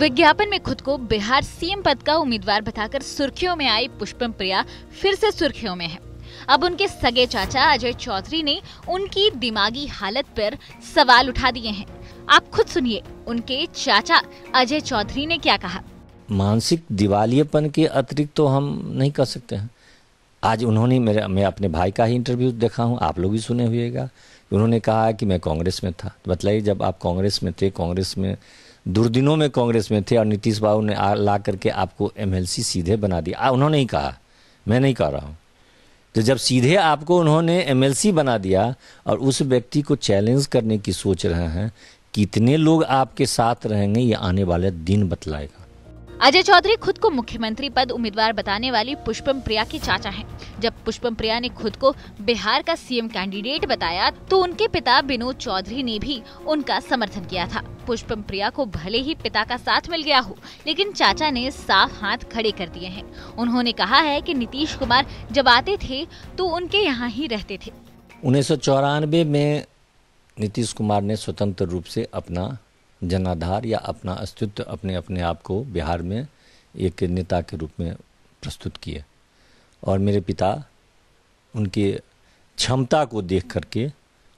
विज्ञापन में खुद को बिहार सीएम पद का उम्मीदवार बताकर सुर्खियों में आई पुष्पम प्रिया फिर से सुर्खियों में है अब उनके सगे चाचा अजय चौधरी ने उनकी दिमागी हालत पर सवाल उठा दिए हैं आप खुद सुनिए उनके चाचा अजय चौधरी ने क्या कहा मानसिक दिवालियपन के अतिरिक्त तो हम नहीं कर सकते हैं आज उन्होंने मेरे मैं अपने भाई का ही इंटरव्यू देखा हूँ आप लोग भी सुने हुएगा उन्होंने कहा कि मैं कांग्रेस में था तो बतलाइए जब आप कांग्रेस में थे कांग्रेस में दुर्दिनों में कांग्रेस में थे और नीतीश बाबू ने आ, ला करके आपको एमएलसी सीधे बना दिया उन्होंने ही कहा मैं नहीं कह रहा हूँ तो जब सीधे आपको उन्होंने एमएलसी बना दिया और उस व्यक्ति को चैलेंज करने की सोच रहे हैं कितने लोग आपके साथ रहेंगे ये आने वाले दिन बतलाएगा अजय चौधरी खुद को मुख्यमंत्री पद उम्मीदवार बताने वाली पुष्पम प्रिया के चाचा हैं। जब पुष्पम प्रिया ने खुद को बिहार का सीएम कैंडिडेट बताया तो उनके पिता विनोद चौधरी ने भी उनका समर्थन किया था पुष्पम प्रिया को भले ही पिता का साथ मिल गया हो लेकिन चाचा ने साफ हाथ खड़े कर दिए हैं उन्होंने कहा है कि नीतीश कुमार जब आते थे तो उनके यहाँ ही रहते थे उन्नीस में नीतीश कुमार ने स्वतंत्र रूप से अपना जनाधार या अपना अस्तित्व अपने अपने आप को बिहार में एक नेता के रूप में प्रस्तुत किया और मेरे पिता उनकी क्षमता को देख करके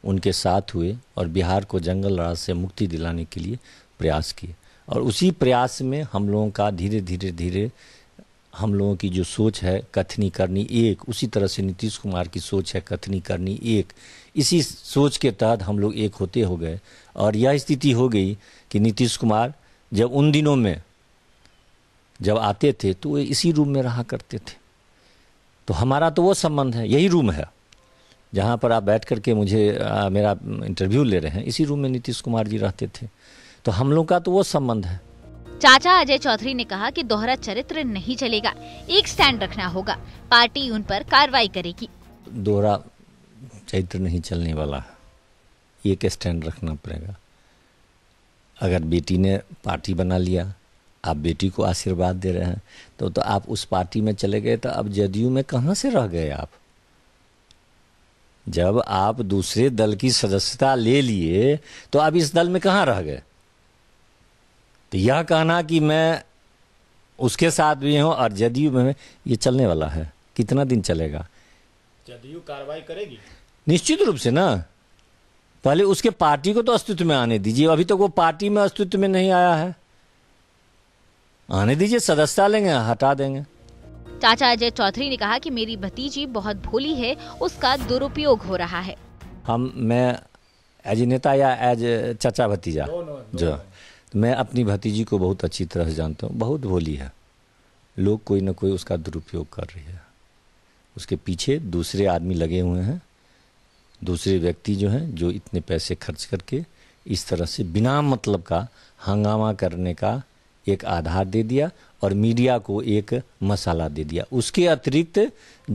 उनके साथ हुए और बिहार को जंगल राज से मुक्ति दिलाने के लिए प्रयास किए और उसी प्रयास में हम लोगों का धीरे धीरे धीरे हम लोगों की जो सोच है कथनी करनी एक उसी तरह से नीतीश कुमार की सोच है कथनी करनी एक इसी सोच के तहत हम लोग एक होते हो गए और यह स्थिति हो गई कि नीतीश कुमार जब उन दिनों में जब आते थे तो वे इसी रूम में रहा करते थे तो हमारा तो वो संबंध है यही रूम है जहाँ पर आप बैठ करके मुझे आ, मेरा इंटरव्यू ले रहे हैं इसी रूम में नीतीश कुमार जी रहते थे तो हम लोग का तो वो संबंध है चाचा अजय चौधरी ने कहा कि दोहरा चरित्र नहीं चलेगा एक स्टैंड रखना होगा पार्टी उन पर कार्रवाई करेगी दोहरा चरित्र नहीं चलने वाला एक स्टैंड रखना पड़ेगा अगर बेटी ने पार्टी बना लिया आप बेटी को आशीर्वाद दे रहे हैं तो तो आप उस पार्टी में चले गए तो अब जदयू में कहाँ से रह गए आप जब आप दूसरे दल की सदस्यता ले लिए तो आप इस दल में कहाँ रह गए तो यह कहना कि मैं उसके साथ भी हूँ और जदयू में ये चलने वाला है कितना दिन चलेगा जदयू कार्रवाई करेगी निश्चित रूप से ना पहले उसके पार्टी को तो अस्तित्व में आने दीजिए अभी तक तो वो पार्टी में अस्तित्व में नहीं आया है आने दीजिए सदस्यता लेंगे हटा देंगे चाचा अजय चौधरी ने कहा कि मेरी भतीजी बहुत भोली है उसका दुरुपयोग हो रहा है हम मैं एज नेता या एज चाचा भतीजा जो तो मैं अपनी भतीजी को बहुत अच्छी तरह से जानता हूँ बहुत भोली है लोग कोई ना कोई उसका दुरुपयोग कर रही है उसके पीछे दूसरे आदमी लगे हुए हैं दूसरे व्यक्ति जो हैं जो इतने पैसे खर्च करके इस तरह से बिना मतलब का हंगामा करने का एक आधार दे दिया और मीडिया को एक मसाला दे दिया उसके अतिरिक्त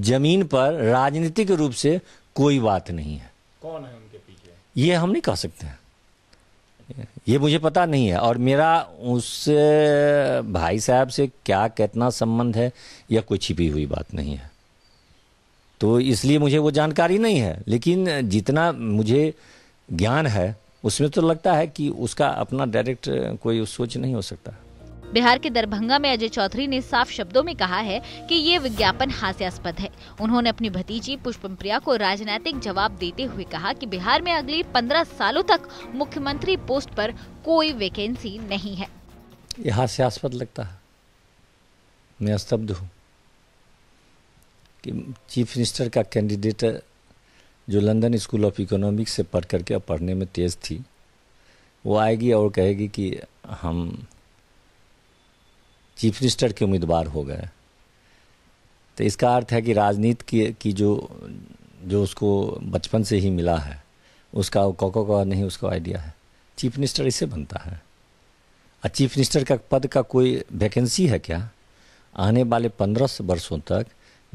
जमीन पर राजनीतिक रूप से कोई बात नहीं है कौन है उनके पीछे ये हम नहीं कह सकते हैं ये मुझे पता नहीं है और मेरा उस भाई साहब से क्या कितना संबंध है या कोई छिपी हुई बात नहीं है तो इसलिए मुझे वो जानकारी नहीं है लेकिन जितना मुझे ज्ञान है उसमें तो लगता है कि उसका अपना डायरेक्ट कोई सोच नहीं हो सकता बिहार के दरभंगा में अजय चौधरी ने साफ शब्दों में कहा है कि ये विज्ञापन हास्यास्पद है उन्होंने अपनी भतीजी पुष्पम प्रिया को राजनैतिक जवाब देते हुए कहा कि बिहार में अगले पंद्रह सालों तक मुख्यमंत्री पोस्ट पर कोई वैकेंसी नहीं है ये हास्यास्पद लगता है मैं स्तब्ध हूँ कि चीफ मिनिस्टर का कैंडिडेट जो लंदन स्कूल ऑफ इकोनॉमिक्स से पढ़ करके अब पढ़ने में तेज़ थी वो आएगी और कहेगी कि हम चीफ मिनिस्टर के उम्मीदवार हो गए तो इसका अर्थ है कि राजनीति की, की जो जो उसको बचपन से ही मिला है उसका कौ का नहीं उसका आइडिया है चीफ मिनिस्टर इसे बनता है और चीफ मिनिस्टर का पद का कोई वैकेंसी है क्या आने वाले पंद्रह वर्षों तक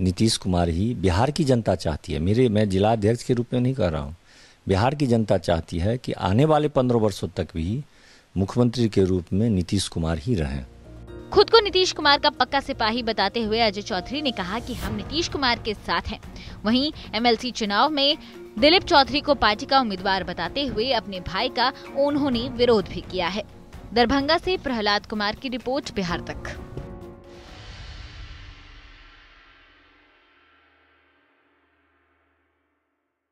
नीतीश कुमार ही बिहार की जनता चाहती है मेरे मैं जिला अध्यक्ष के रूप में नहीं कह रहा हूँ बिहार की जनता चाहती है कि आने वाले पंद्रह वर्षों तक भी मुख्यमंत्री के रूप में नीतीश कुमार ही रहें खुद को नीतीश कुमार का पक्का सिपाही बताते हुए अजय चौधरी ने कहा कि हम नीतीश कुमार के साथ हैं वहीं एमएलसी चुनाव में दिलीप चौधरी को पार्टी का उम्मीदवार बताते हुए अपने भाई का उन्होंने विरोध भी किया है दरभंगा से प्रहलाद कुमार की रिपोर्ट बिहार तक